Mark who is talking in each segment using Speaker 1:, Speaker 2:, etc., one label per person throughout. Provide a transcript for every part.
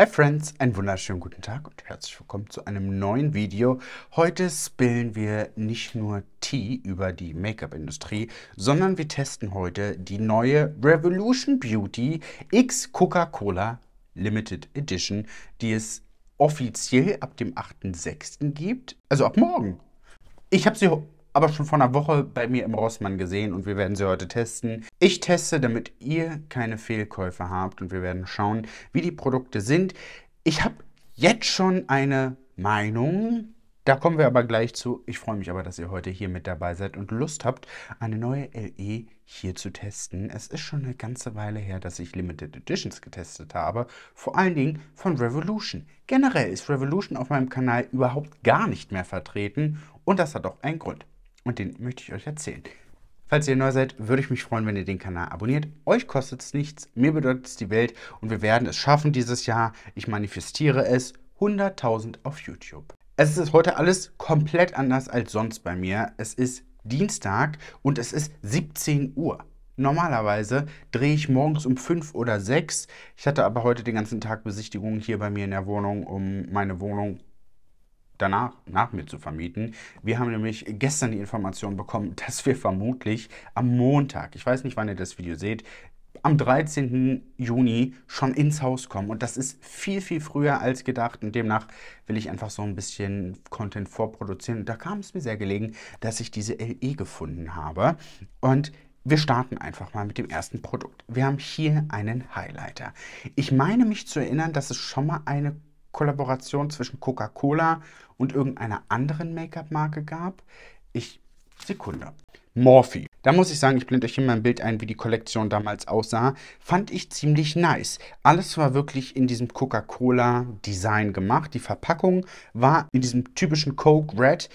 Speaker 1: Hi Friends, einen wunderschönen guten Tag und herzlich willkommen zu einem neuen Video. Heute spillen wir nicht nur Tee über die Make-up-Industrie, sondern wir testen heute die neue Revolution Beauty X Coca-Cola Limited Edition, die es offiziell ab dem 8.6. gibt, also ab morgen. Ich habe sie aber schon vor einer Woche bei mir im Rossmann gesehen und wir werden sie heute testen. Ich teste, damit ihr keine Fehlkäufe habt und wir werden schauen, wie die Produkte sind. Ich habe jetzt schon eine Meinung, da kommen wir aber gleich zu. Ich freue mich aber, dass ihr heute hier mit dabei seid und Lust habt, eine neue LE hier zu testen. Es ist schon eine ganze Weile her, dass ich Limited Editions getestet habe. Vor allen Dingen von Revolution. Generell ist Revolution auf meinem Kanal überhaupt gar nicht mehr vertreten und das hat auch einen Grund und den möchte ich euch erzählen. Falls ihr neu seid, würde ich mich freuen, wenn ihr den Kanal abonniert. Euch kostet es nichts, mir bedeutet es die Welt und wir werden es schaffen dieses Jahr. Ich manifestiere es 100.000 auf YouTube. Es ist heute alles komplett anders als sonst bei mir. Es ist Dienstag und es ist 17 Uhr. Normalerweise drehe ich morgens um 5 oder 6. Ich hatte aber heute den ganzen Tag Besichtigungen hier bei mir in der Wohnung, um meine Wohnung danach nach mir zu vermieten. Wir haben nämlich gestern die Information bekommen, dass wir vermutlich am Montag, ich weiß nicht, wann ihr das Video seht, am 13. Juni schon ins Haus kommen. Und das ist viel, viel früher als gedacht. Und demnach will ich einfach so ein bisschen Content vorproduzieren. Und da kam es mir sehr gelegen, dass ich diese LE gefunden habe. Und wir starten einfach mal mit dem ersten Produkt. Wir haben hier einen Highlighter. Ich meine mich zu erinnern, dass es schon mal eine Kollaboration zwischen Coca-Cola und irgendeiner anderen Make-up-Marke gab? Ich, Sekunde. Morphe. Da muss ich sagen, ich blende euch hier mal ein Bild ein, wie die Kollektion damals aussah. Fand ich ziemlich nice. Alles war wirklich in diesem Coca-Cola-Design gemacht. Die Verpackung war in diesem typischen Coke Red.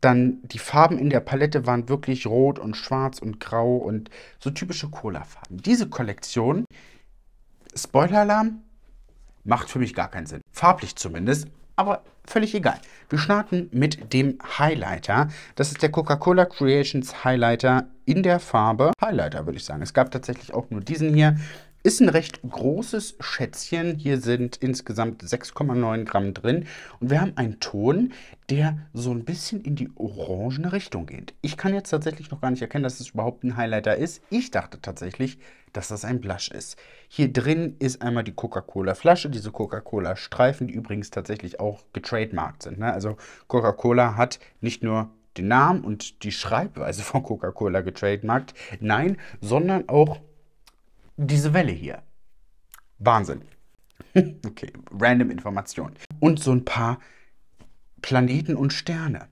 Speaker 1: Dann die Farben in der Palette waren wirklich rot und schwarz und grau und so typische Cola-Farben. Diese Kollektion, Spoiler-Alarm, Macht für mich gar keinen Sinn. Farblich zumindest, aber völlig egal. Wir starten mit dem Highlighter. Das ist der Coca-Cola Creations Highlighter in der Farbe Highlighter, würde ich sagen. Es gab tatsächlich auch nur diesen hier. Ist ein recht großes Schätzchen. Hier sind insgesamt 6,9 Gramm drin. Und wir haben einen Ton, der so ein bisschen in die orangene Richtung geht. Ich kann jetzt tatsächlich noch gar nicht erkennen, dass es überhaupt ein Highlighter ist. Ich dachte tatsächlich, dass das ein Blush ist. Hier drin ist einmal die Coca-Cola-Flasche, diese Coca-Cola-Streifen, die übrigens tatsächlich auch getrademarkt sind. Ne? Also Coca-Cola hat nicht nur den Namen und die Schreibweise von Coca-Cola getrademarkt, nein, sondern auch diese Welle hier. Wahnsinn. okay, random Information. Und so ein paar Planeten und Sterne.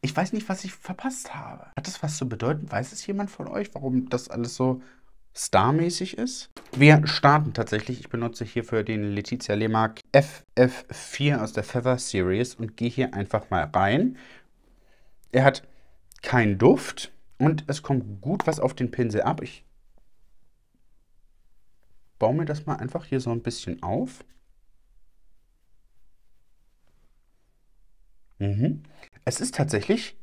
Speaker 1: Ich weiß nicht, was ich verpasst habe. Hat das was zu bedeuten? Weiß es jemand von euch, warum das alles so starmäßig ist? Wir starten tatsächlich. Ich benutze hierfür den Letizia Lehmark FF4 aus der Feather Series und gehe hier einfach mal rein. Er hat keinen Duft und es kommt gut was auf den Pinsel ab. Ich baue mir das mal einfach hier so ein bisschen auf. Mhm. Es ist tatsächlich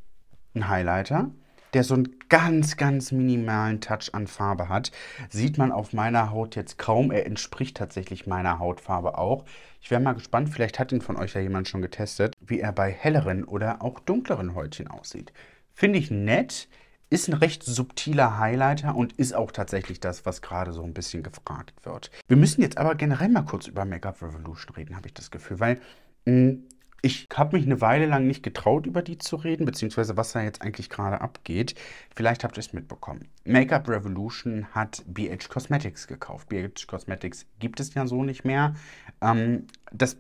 Speaker 1: ein Highlighter, der so einen ganz, ganz minimalen Touch an Farbe hat. Sieht man auf meiner Haut jetzt kaum. Er entspricht tatsächlich meiner Hautfarbe auch. Ich wäre mal gespannt, vielleicht hat ihn von euch ja jemand schon getestet, wie er bei helleren oder auch dunkleren Häutchen aussieht. Finde ich nett. Ist ein recht subtiler Highlighter und ist auch tatsächlich das, was gerade so ein bisschen gefragt wird. Wir müssen jetzt aber generell mal kurz über Make-up Revolution reden, habe ich das Gefühl, weil mh, hm, ich habe mich eine Weile lang nicht getraut, über die zu reden, beziehungsweise was da jetzt eigentlich gerade abgeht. Vielleicht habt ihr es mitbekommen. Make-up Revolution hat BH Cosmetics gekauft. BH Cosmetics gibt es ja so nicht mehr. Ähm, das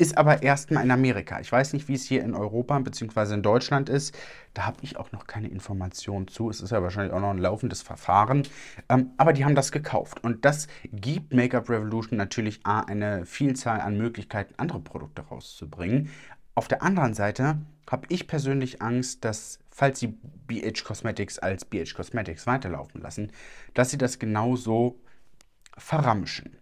Speaker 1: ist aber erstmal in Amerika. Ich weiß nicht, wie es hier in Europa bzw. in Deutschland ist. Da habe ich auch noch keine Informationen zu. Es ist ja wahrscheinlich auch noch ein laufendes Verfahren. Ähm, aber die haben das gekauft. Und das gibt Makeup Revolution natürlich A, eine Vielzahl an Möglichkeiten, andere Produkte rauszubringen. Auf der anderen Seite habe ich persönlich Angst, dass, falls sie BH Cosmetics als BH Cosmetics weiterlaufen lassen, dass sie das genauso verramschen.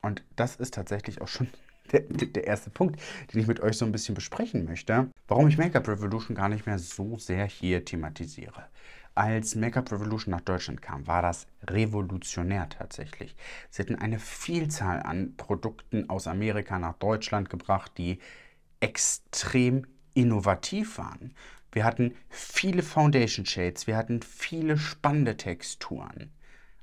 Speaker 1: Und das ist tatsächlich auch schon der, der erste Punkt, den ich mit euch so ein bisschen besprechen möchte, warum ich Make-up Revolution gar nicht mehr so sehr hier thematisiere. Als Make-up Revolution nach Deutschland kam, war das revolutionär tatsächlich. Sie hatten eine Vielzahl an Produkten aus Amerika nach Deutschland gebracht, die extrem innovativ waren. Wir hatten viele Foundation Shades, wir hatten viele spannende Texturen.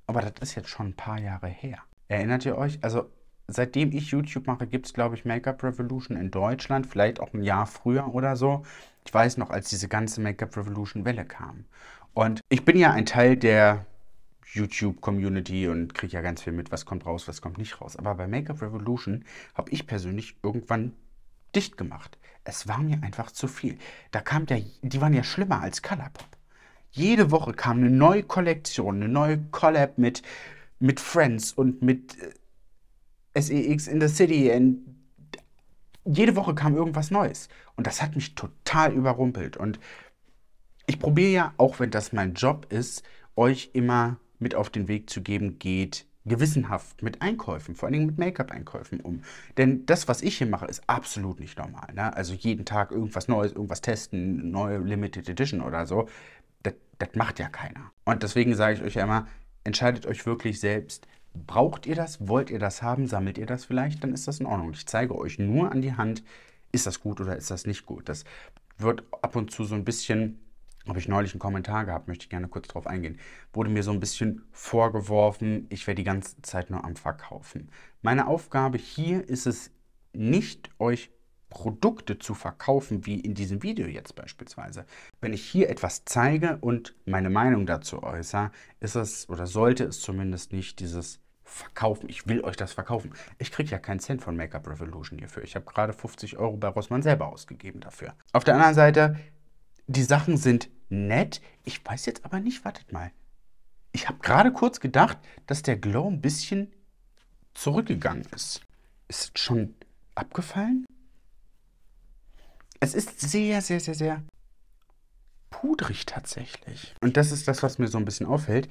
Speaker 1: Aber das ist jetzt schon ein paar Jahre her. Erinnert ihr euch? Also seitdem ich YouTube mache, gibt es, glaube ich, Make-up Revolution in Deutschland, vielleicht auch ein Jahr früher oder so. Ich weiß noch, als diese ganze Make-up Revolution-Welle kam. Und ich bin ja ein Teil der YouTube-Community und kriege ja ganz viel mit, was kommt raus, was kommt nicht raus. Aber bei Make-up Revolution habe ich persönlich irgendwann dicht gemacht. Es war mir einfach zu viel. Da kam der, die waren ja schlimmer als Colourpop. Jede Woche kam eine neue Kollektion, eine neue Collab mit, mit Friends und mit äh, SEX in the City und jede Woche kam irgendwas Neues. Und das hat mich total überrumpelt. Und ich probiere ja, auch wenn das mein Job ist, euch immer mit auf den Weg zu geben, geht gewissenhaft mit Einkäufen, vor allen Dingen mit Make-up-Einkäufen um. Denn das, was ich hier mache, ist absolut nicht normal. Ne? Also jeden Tag irgendwas Neues, irgendwas testen, neue Limited Edition oder so. Das, das macht ja keiner. Und deswegen sage ich euch ja immer, entscheidet euch wirklich selbst, Braucht ihr das? Wollt ihr das haben? Sammelt ihr das vielleicht? Dann ist das in Ordnung. Ich zeige euch nur an die Hand, ist das gut oder ist das nicht gut. Das wird ab und zu so ein bisschen, habe ich neulich einen Kommentar gehabt, möchte ich gerne kurz darauf eingehen, wurde mir so ein bisschen vorgeworfen, ich wäre die ganze Zeit nur am Verkaufen. Meine Aufgabe hier ist es nicht, euch Produkte zu verkaufen, wie in diesem Video jetzt beispielsweise. Wenn ich hier etwas zeige und meine Meinung dazu äußere, ist es oder sollte es zumindest nicht dieses Verkaufen, ich will euch das verkaufen. Ich kriege ja keinen Cent von Makeup Revolution hierfür. Ich habe gerade 50 Euro bei Rossmann selber ausgegeben dafür. Auf der anderen Seite, die Sachen sind nett. Ich weiß jetzt aber nicht, wartet mal. Ich habe gerade kurz gedacht, dass der Glow ein bisschen zurückgegangen ist. Ist es schon abgefallen? Es ist sehr, sehr, sehr, sehr pudrig tatsächlich. Und das ist das, was mir so ein bisschen auffällt.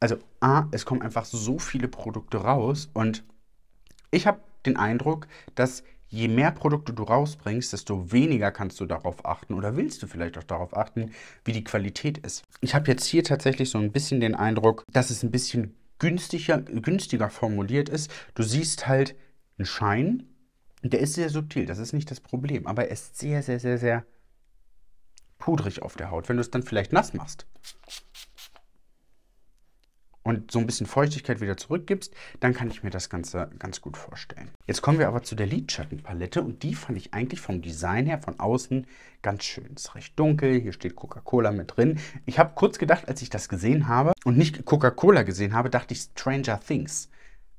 Speaker 1: Also A, es kommen einfach so viele Produkte raus und ich habe den Eindruck, dass je mehr Produkte du rausbringst, desto weniger kannst du darauf achten oder willst du vielleicht auch darauf achten, wie die Qualität ist. Ich habe jetzt hier tatsächlich so ein bisschen den Eindruck, dass es ein bisschen günstiger, günstiger formuliert ist. Du siehst halt einen Schein der ist sehr subtil, das ist nicht das Problem, aber er ist sehr, sehr, sehr, sehr pudrig auf der Haut, wenn du es dann vielleicht nass machst. Und so ein bisschen Feuchtigkeit wieder zurückgibst, dann kann ich mir das Ganze ganz gut vorstellen. Jetzt kommen wir aber zu der Lidschattenpalette und die fand ich eigentlich vom Design her von außen ganz schön. Es Ist recht dunkel, hier steht Coca-Cola mit drin. Ich habe kurz gedacht, als ich das gesehen habe und nicht Coca-Cola gesehen habe, dachte ich Stranger Things.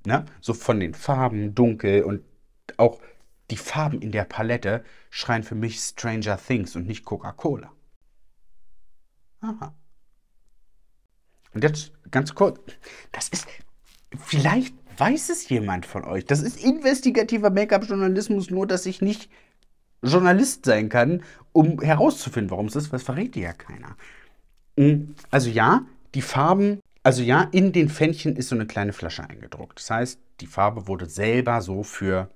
Speaker 1: Ne? So von den Farben, dunkel und auch die Farben in der Palette schreien für mich Stranger Things und nicht Coca-Cola. Aha. Und jetzt ganz kurz, das ist, vielleicht weiß es jemand von euch, das ist investigativer Make-up-Journalismus, nur dass ich nicht Journalist sein kann, um herauszufinden, warum es ist, weil verrät dir ja keiner. Hm, also ja, die Farben, also ja, in den Fännchen ist so eine kleine Flasche eingedruckt. Das heißt, die Farbe wurde selber so für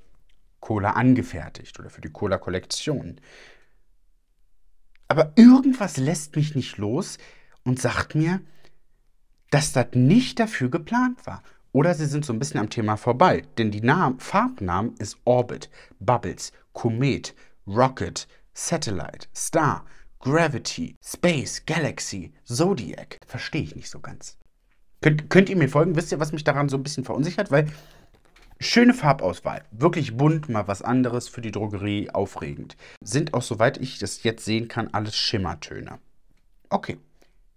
Speaker 1: Cola angefertigt oder für die Cola-Kollektion. Aber irgendwas lässt mich nicht los und sagt mir, dass das nicht dafür geplant war. Oder sie sind so ein bisschen am Thema vorbei, denn die Namen, Farbnamen ist Orbit, Bubbles, Komet, Rocket, Satellite, Star, Gravity, Space, Galaxy, Zodiac. Verstehe ich nicht so ganz. Könnt, könnt ihr mir folgen? Wisst ihr, was mich daran so ein bisschen verunsichert? Weil Schöne Farbauswahl, wirklich bunt, mal was anderes für die Drogerie, aufregend. Sind auch, soweit ich das jetzt sehen kann, alles Schimmertöne. Okay,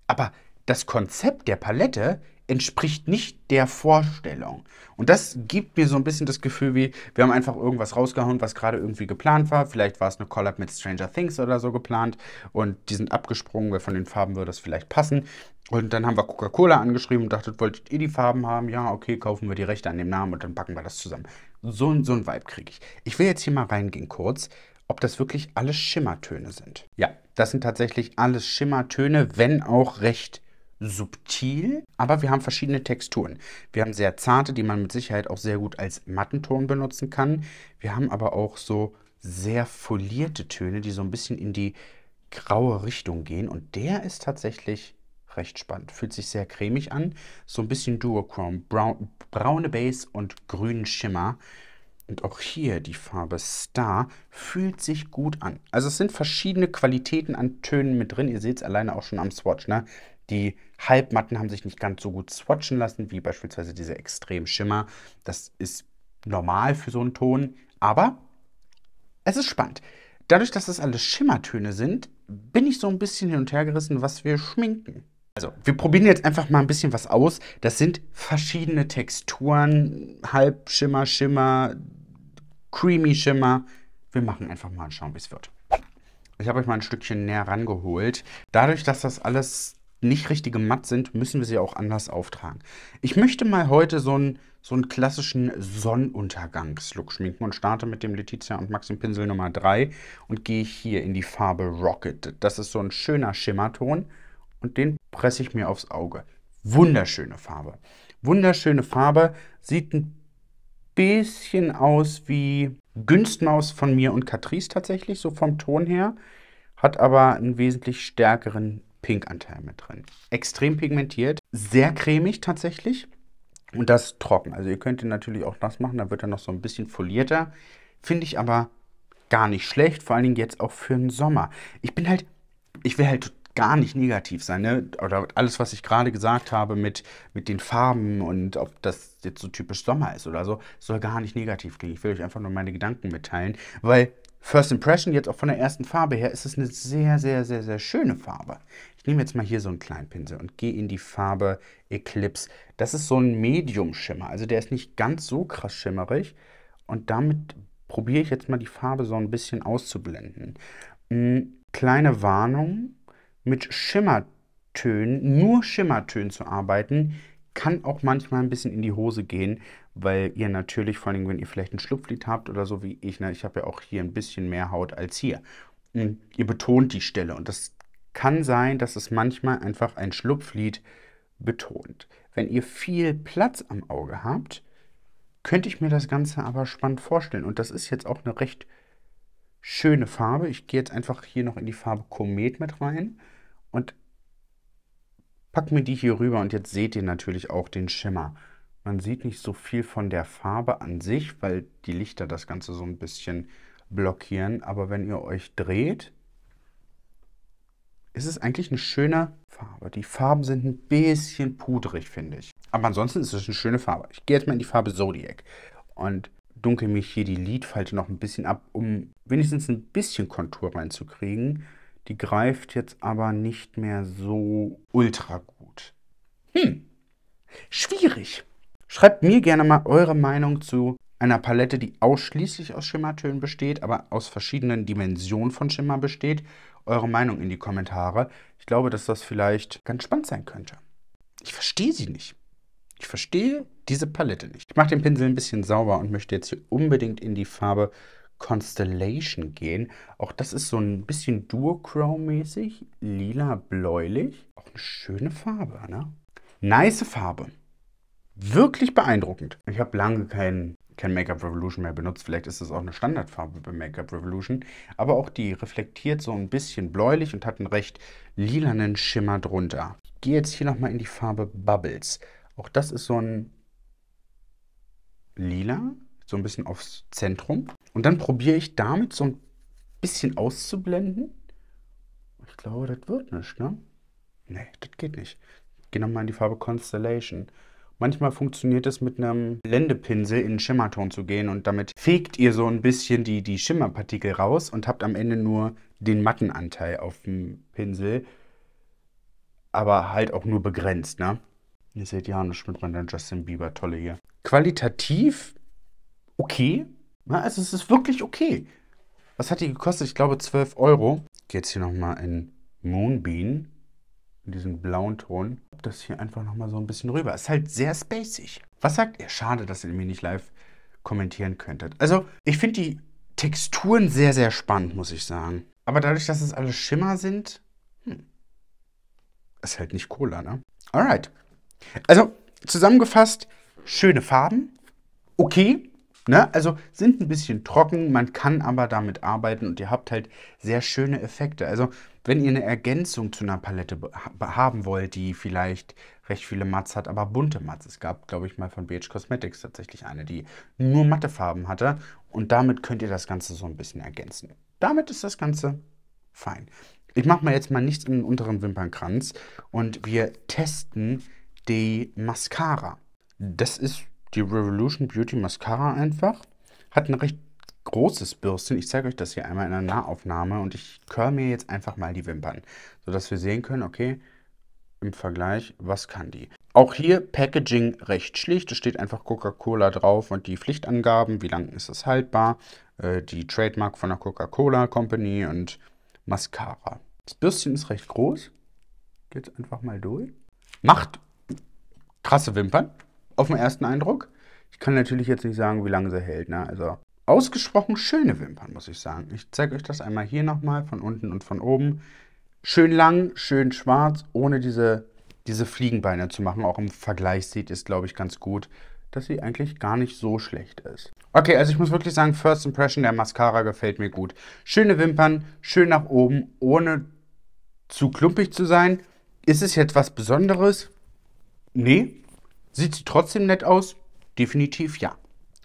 Speaker 1: aber das Konzept der Palette entspricht nicht der Vorstellung. Und das gibt mir so ein bisschen das Gefühl, wie wir haben einfach irgendwas rausgehauen, was gerade irgendwie geplant war. Vielleicht war es eine Collab mit Stranger Things oder so geplant und die sind abgesprungen, weil von den Farben würde das vielleicht passen. Und dann haben wir Coca-Cola angeschrieben und dachtet, wolltet ihr die Farben haben? Ja, okay, kaufen wir die Rechte an dem Namen und dann packen wir das zusammen. So, so ein Vibe kriege ich. Ich will jetzt hier mal reingehen kurz, ob das wirklich alles Schimmertöne sind. Ja, das sind tatsächlich alles Schimmertöne, wenn auch recht subtil aber wir haben verschiedene Texturen. Wir haben sehr zarte, die man mit Sicherheit auch sehr gut als Mattenton benutzen kann. Wir haben aber auch so sehr folierte Töne, die so ein bisschen in die graue Richtung gehen. Und der ist tatsächlich recht spannend. Fühlt sich sehr cremig an. So ein bisschen Duochrome. Braun, braune Base und grünen Schimmer. Und auch hier die Farbe Star fühlt sich gut an. Also es sind verschiedene Qualitäten an Tönen mit drin. Ihr seht es alleine auch schon am Swatch. Ne? Die Halbmatten haben sich nicht ganz so gut swatchen lassen, wie beispielsweise diese extremen Schimmer. Das ist normal für so einen Ton, aber es ist spannend. Dadurch, dass das alles Schimmertöne sind, bin ich so ein bisschen hin und her gerissen, was wir schminken. Also, wir probieren jetzt einfach mal ein bisschen was aus. Das sind verschiedene Texturen, Halbschimmer, Schimmer, Creamy Schimmer. Wir machen einfach mal und schauen, wie es wird. Ich habe euch mal ein Stückchen näher rangeholt. Dadurch, dass das alles nicht richtige matt sind, müssen wir sie auch anders auftragen. Ich möchte mal heute so einen, so einen klassischen Sonnenuntergangslook schminken und starte mit dem Letizia und Maxim Pinsel Nummer 3 und gehe hier in die Farbe Rocket. Das ist so ein schöner Schimmerton und den presse ich mir aufs Auge. Wunderschöne Farbe. Wunderschöne Farbe, sieht ein bisschen aus wie Günstmaus von mir und Catrice tatsächlich, so vom Ton her, hat aber einen wesentlich stärkeren Pinkanteil mit drin. Extrem pigmentiert, sehr cremig tatsächlich und das trocken. Also ihr könnt natürlich auch das machen, dann wird er noch so ein bisschen folierter. Finde ich aber gar nicht schlecht, vor allen Dingen jetzt auch für den Sommer. Ich bin halt, ich will halt gar nicht negativ sein, ne? oder alles, was ich gerade gesagt habe mit, mit den Farben und ob das jetzt so typisch Sommer ist oder so, soll gar nicht negativ klingen. Ich will euch einfach nur meine Gedanken mitteilen, weil First Impression, jetzt auch von der ersten Farbe her, ist es eine sehr, sehr, sehr, sehr schöne Farbe. Ich nehme jetzt mal hier so einen kleinen Pinsel und gehe in die Farbe Eclipse. Das ist so ein Medium-Schimmer, also der ist nicht ganz so krass schimmerig. Und damit probiere ich jetzt mal die Farbe so ein bisschen auszublenden. Hm, kleine Warnung, mit Schimmertönen, nur Schimmertönen zu arbeiten, kann auch manchmal ein bisschen in die Hose gehen, weil ihr natürlich, vor allem wenn ihr vielleicht ein Schlupflied habt oder so wie ich, ne, ich habe ja auch hier ein bisschen mehr Haut als hier. Und ihr betont die Stelle und das kann sein, dass es manchmal einfach ein Schlupflied betont. Wenn ihr viel Platz am Auge habt, könnte ich mir das Ganze aber spannend vorstellen. Und das ist jetzt auch eine recht schöne Farbe. Ich gehe jetzt einfach hier noch in die Farbe Komet mit rein und Packen mir die hier rüber und jetzt seht ihr natürlich auch den Schimmer. Man sieht nicht so viel von der Farbe an sich, weil die Lichter das Ganze so ein bisschen blockieren. Aber wenn ihr euch dreht, ist es eigentlich eine schöne Farbe. Die Farben sind ein bisschen pudrig, finde ich. Aber ansonsten ist es eine schöne Farbe. Ich gehe jetzt mal in die Farbe Zodiac und dunkel mich hier die Lidfalte noch ein bisschen ab, um wenigstens ein bisschen Kontur reinzukriegen. Die greift jetzt aber nicht mehr so ultra gut. Hm, schwierig. Schreibt mir gerne mal eure Meinung zu einer Palette, die ausschließlich aus Schimmertönen besteht, aber aus verschiedenen Dimensionen von Schimmer besteht. Eure Meinung in die Kommentare. Ich glaube, dass das vielleicht ganz spannend sein könnte. Ich verstehe sie nicht. Ich verstehe diese Palette nicht. Ich mache den Pinsel ein bisschen sauber und möchte jetzt hier unbedingt in die Farbe Constellation gehen. Auch das ist so ein bisschen Duochrome-mäßig, lila-bläulich. Auch eine schöne Farbe, ne? Nice Farbe. Wirklich beeindruckend. Ich habe lange kein, kein Make-up Revolution mehr benutzt. Vielleicht ist das auch eine Standardfarbe bei Make-up Revolution. Aber auch die reflektiert so ein bisschen bläulich und hat einen recht lilanen Schimmer drunter. Ich gehe jetzt hier nochmal in die Farbe Bubbles. Auch das ist so ein lila, so ein bisschen aufs Zentrum. Und dann probiere ich damit so ein bisschen auszublenden. Ich glaube, das wird nicht, ne? Nee, das geht nicht. Gehen nochmal in die Farbe Constellation. Manchmal funktioniert es mit einem Blendepinsel in den Schimmerton zu gehen und damit fegt ihr so ein bisschen die, die Schimmerpartikel raus und habt am Ende nur den matten Anteil auf dem Pinsel. Aber halt auch nur begrenzt, ne? Ihr seht Janusz Schmidtmann, dann Justin Bieber, tolle hier. Qualitativ okay, na, also es ist wirklich okay. Was hat die gekostet? Ich glaube 12 Euro. Geht Geht's hier nochmal in Moonbean. In diesem blauen Ton. Das hier einfach nochmal so ein bisschen rüber. Ist halt sehr spacig. Was sagt ihr? Schade, dass ihr mir nicht live kommentieren könntet. Also, ich finde die Texturen sehr, sehr spannend, muss ich sagen. Aber dadurch, dass es alles Schimmer sind, hm, ist halt nicht Cola, ne? Alright. Also, zusammengefasst, schöne Farben. Okay, Ne? Also sind ein bisschen trocken, man kann aber damit arbeiten und ihr habt halt sehr schöne Effekte. Also wenn ihr eine Ergänzung zu einer Palette haben wollt, die vielleicht recht viele Mats hat, aber bunte Mats. Es gab, glaube ich, mal von BH Cosmetics tatsächlich eine, die nur matte Farben hatte. Und damit könnt ihr das Ganze so ein bisschen ergänzen. Damit ist das Ganze fein. Ich mache mal jetzt mal nichts in den unteren Wimpernkranz und wir testen die Mascara. Das ist die Revolution Beauty Mascara einfach. Hat ein recht großes Bürstchen. Ich zeige euch das hier einmal in einer Nahaufnahme und ich curl mir jetzt einfach mal die Wimpern, sodass wir sehen können, okay, im Vergleich, was kann die? Auch hier Packaging recht schlicht. Es steht einfach Coca-Cola drauf und die Pflichtangaben, wie lange ist es haltbar, äh, die Trademark von der Coca-Cola Company und Mascara. Das Bürstchen ist recht groß. Geht einfach mal durch. Macht krasse Wimpern auf den ersten Eindruck. Ich kann natürlich jetzt nicht sagen, wie lange sie hält. Ne? Also ausgesprochen schöne Wimpern, muss ich sagen. Ich zeige euch das einmal hier nochmal, von unten und von oben. Schön lang, schön schwarz, ohne diese, diese Fliegenbeine zu machen. Auch im Vergleich sieht es, glaube ich, ganz gut, dass sie eigentlich gar nicht so schlecht ist. Okay, also ich muss wirklich sagen, First Impression der Mascara gefällt mir gut. Schöne Wimpern, schön nach oben, ohne zu klumpig zu sein. Ist es jetzt was Besonderes? Nee, Sieht sie trotzdem nett aus? Definitiv ja.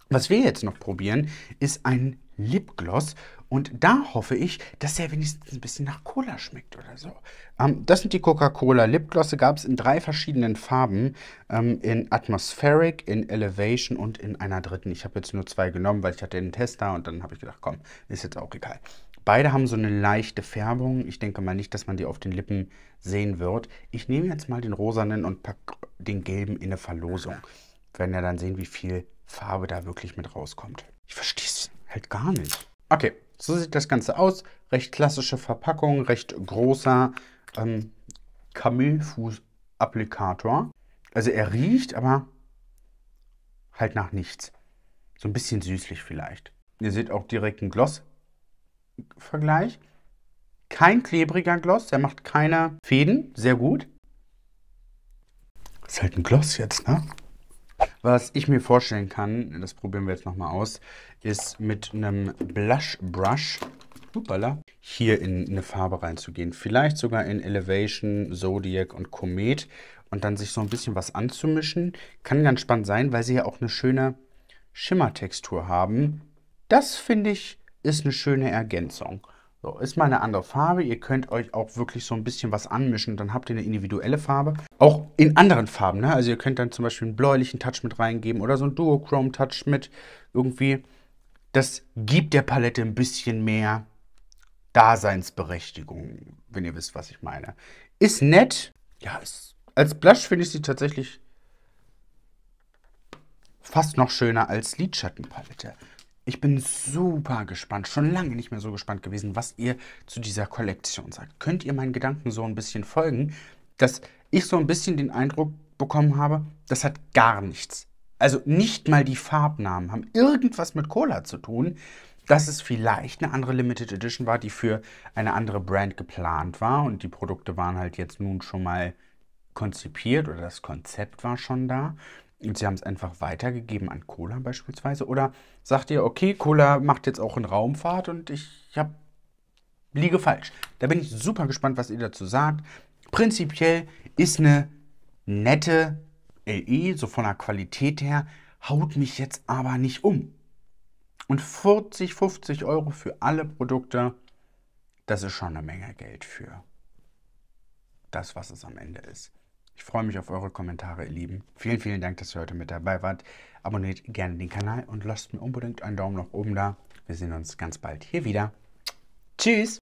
Speaker 1: Was wir jetzt noch probieren, ist ein Lipgloss. Und da hoffe ich, dass er wenigstens ein bisschen nach Cola schmeckt oder so. Ähm, das sind die Coca-Cola Lipglosse. Gab es in drei verschiedenen Farben. Ähm, in Atmospheric, in Elevation und in einer dritten. Ich habe jetzt nur zwei genommen, weil ich hatte den Tester und dann habe ich gedacht, komm, ist jetzt auch egal. Beide haben so eine leichte Färbung. Ich denke mal nicht, dass man die auf den Lippen sehen wird. Ich nehme jetzt mal den rosanen und packe den gelben in eine Verlosung. Wir werden ja dann sehen, wie viel Farbe da wirklich mit rauskommt. Ich verstehe es halt gar nicht. Okay, so sieht das Ganze aus. Recht klassische Verpackung, recht großer ähm, Kamelfuß-Applikator. Also er riecht, aber halt nach nichts. So ein bisschen süßlich vielleicht. Ihr seht auch direkt einen Gloss Vergleich. Kein klebriger Gloss, der macht keine Fäden, sehr gut. Ist halt ein Gloss jetzt, ne? Was ich mir vorstellen kann, das probieren wir jetzt nochmal aus, ist mit einem Blush Brush upala, hier in eine Farbe reinzugehen. Vielleicht sogar in Elevation, Zodiac und Komet und dann sich so ein bisschen was anzumischen. Kann ganz spannend sein, weil sie ja auch eine schöne Schimmertextur haben. Das finde ich ist eine schöne Ergänzung. So, ist mal eine andere Farbe. Ihr könnt euch auch wirklich so ein bisschen was anmischen. Dann habt ihr eine individuelle Farbe. Auch in anderen Farben. Ne? Also ihr könnt dann zum Beispiel einen bläulichen Touch mit reingeben oder so einen Duochrome-Touch mit irgendwie. Das gibt der Palette ein bisschen mehr Daseinsberechtigung, wenn ihr wisst, was ich meine. Ist nett. Ja, ist, als Blush finde ich sie tatsächlich fast noch schöner als Lidschattenpalette. Ich bin super gespannt, schon lange nicht mehr so gespannt gewesen, was ihr zu dieser Kollektion sagt. Könnt ihr meinen Gedanken so ein bisschen folgen, dass ich so ein bisschen den Eindruck bekommen habe, das hat gar nichts. Also nicht mal die Farbnamen haben irgendwas mit Cola zu tun, dass es vielleicht eine andere Limited Edition war, die für eine andere Brand geplant war und die Produkte waren halt jetzt nun schon mal konzipiert oder das Konzept war schon da und sie haben es einfach weitergegeben an Cola beispielsweise? Oder sagt ihr, okay, Cola macht jetzt auch in Raumfahrt und ich, ich hab, liege falsch? Da bin ich super gespannt, was ihr dazu sagt. Prinzipiell ist eine nette LE, so von der Qualität her, haut mich jetzt aber nicht um. Und 40, 50 Euro für alle Produkte, das ist schon eine Menge Geld für das, was es am Ende ist. Ich freue mich auf eure Kommentare, ihr Lieben. Vielen, vielen Dank, dass ihr heute mit dabei wart. Abonniert gerne den Kanal und lasst mir unbedingt einen Daumen nach oben da. Wir sehen uns ganz bald hier wieder. Tschüss!